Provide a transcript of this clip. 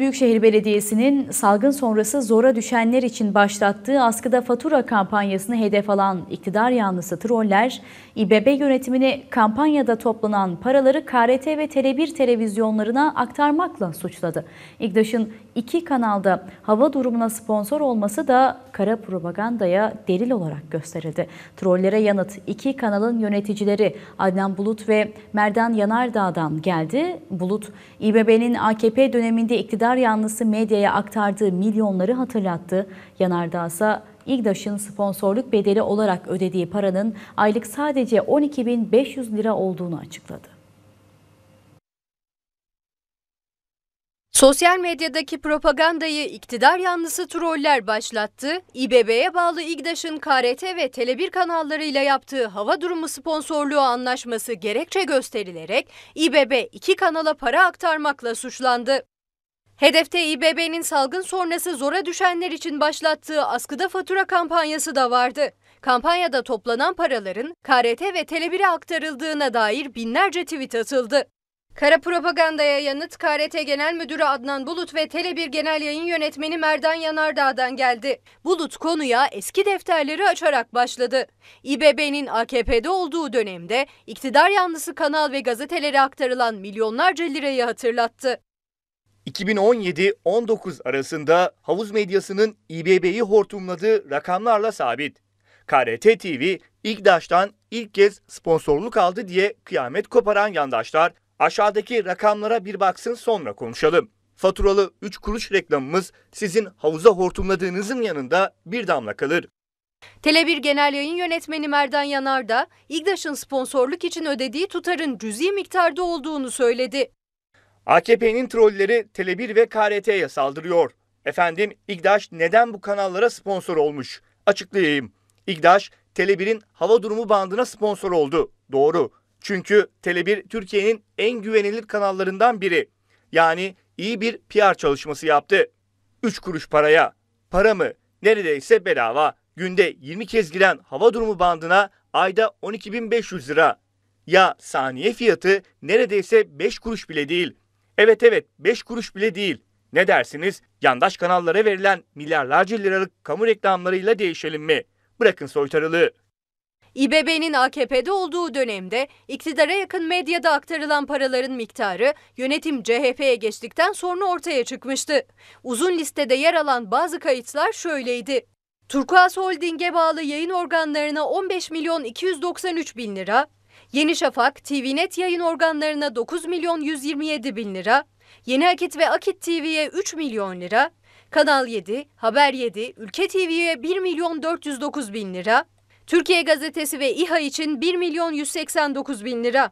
Büyükşehir Belediyesi'nin salgın sonrası zora düşenler için başlattığı askıda fatura kampanyasını hedef alan iktidar yanlısı troller, İBB yönetimini kampanyada toplanan paraları KRT ve Tele1 televizyonlarına aktarmakla suçladı. İGDAŞ'ın iki kanalda hava durumuna sponsor olması da kara propagandaya delil olarak gösterildi. Trollere yanıt iki kanalın yöneticileri Adnan Bulut ve Merdan Yanardağ'dan geldi. Bulut, İBB'nin AKP döneminde iktidar iktidar yanlısı medyaya aktardığı milyonları hatırlattı. Yanardağ ise İGDAŞ'ın sponsorluk bedeli olarak ödediği paranın aylık sadece 12.500 lira olduğunu açıkladı. Sosyal medyadaki propagandayı iktidar yanlısı troller başlattı. İBB'ye bağlı İGDAŞ'ın KRT ve Tele1 kanallarıyla yaptığı hava durumu sponsorluğu anlaşması gerekçe gösterilerek İBB iki kanala para aktarmakla suçlandı. Hedefte İBB'nin salgın sonrası zora düşenler için başlattığı askıda fatura kampanyası da vardı. Kampanyada toplanan paraların KRT ve tele aktarıldığına dair binlerce tweet atıldı. Kara propagandaya yanıt KRT Genel Müdürü Adnan Bulut ve Tele1 Genel Yayın Yönetmeni Merdan Yanardağ'dan geldi. Bulut konuya eski defterleri açarak başladı. İBB'nin AKP'de olduğu dönemde iktidar yanlısı kanal ve gazetelere aktarılan milyonlarca lirayı hatırlattı. 2017-19 arasında havuz medyasının İBB'yi hortumladığı rakamlarla sabit. KRT TV, İGDAŞ'tan ilk kez sponsorluk aldı diye kıyamet koparan yandaşlar aşağıdaki rakamlara bir baksın sonra konuşalım. Faturalı 3 kuruş reklamımız sizin havuza hortumladığınızın yanında bir damla kalır. Tele1 Genel Yayın Yönetmeni Merdan Yanar da İGDAŞ'ın sponsorluk için ödediği tutarın cüzi miktarda olduğunu söyledi. AKP'nin trolleri Tele1 ve KRT'ye saldırıyor. Efendim İGDAŞ neden bu kanallara sponsor olmuş? Açıklayayım. İGDAŞ Tele1'in hava durumu bandına sponsor oldu. Doğru. Çünkü Tele1 Türkiye'nin en güvenilir kanallarından biri. Yani iyi bir PR çalışması yaptı. 3 kuruş paraya. Para mı? Neredeyse bedava. Günde 20 kez giren hava durumu bandına ayda 12.500 lira. Ya saniye fiyatı neredeyse 5 kuruş bile değil. Evet evet 5 kuruş bile değil. Ne dersiniz? Yandaş kanallara verilen milyarlarca liralık kamu reklamlarıyla değişelim mi? Bırakın soytarılığı. İBB'nin AKP'de olduğu dönemde iktidara yakın medyada aktarılan paraların miktarı yönetim CHP'ye geçtikten sonra ortaya çıkmıştı. Uzun listede yer alan bazı kayıtlar şöyleydi. Turkuaz Holding'e bağlı yayın organlarına 15 milyon 293 bin lira, Yeni Şafak, TVNet yayın organlarına 9 milyon 127 bin lira, Yeni Akit ve Akit TV'ye 3 milyon lira, Kanal 7, Haber 7, Ülke TV'ye 1 milyon 409 bin lira, Türkiye Gazetesi ve İHA için 1 milyon 189 bin lira.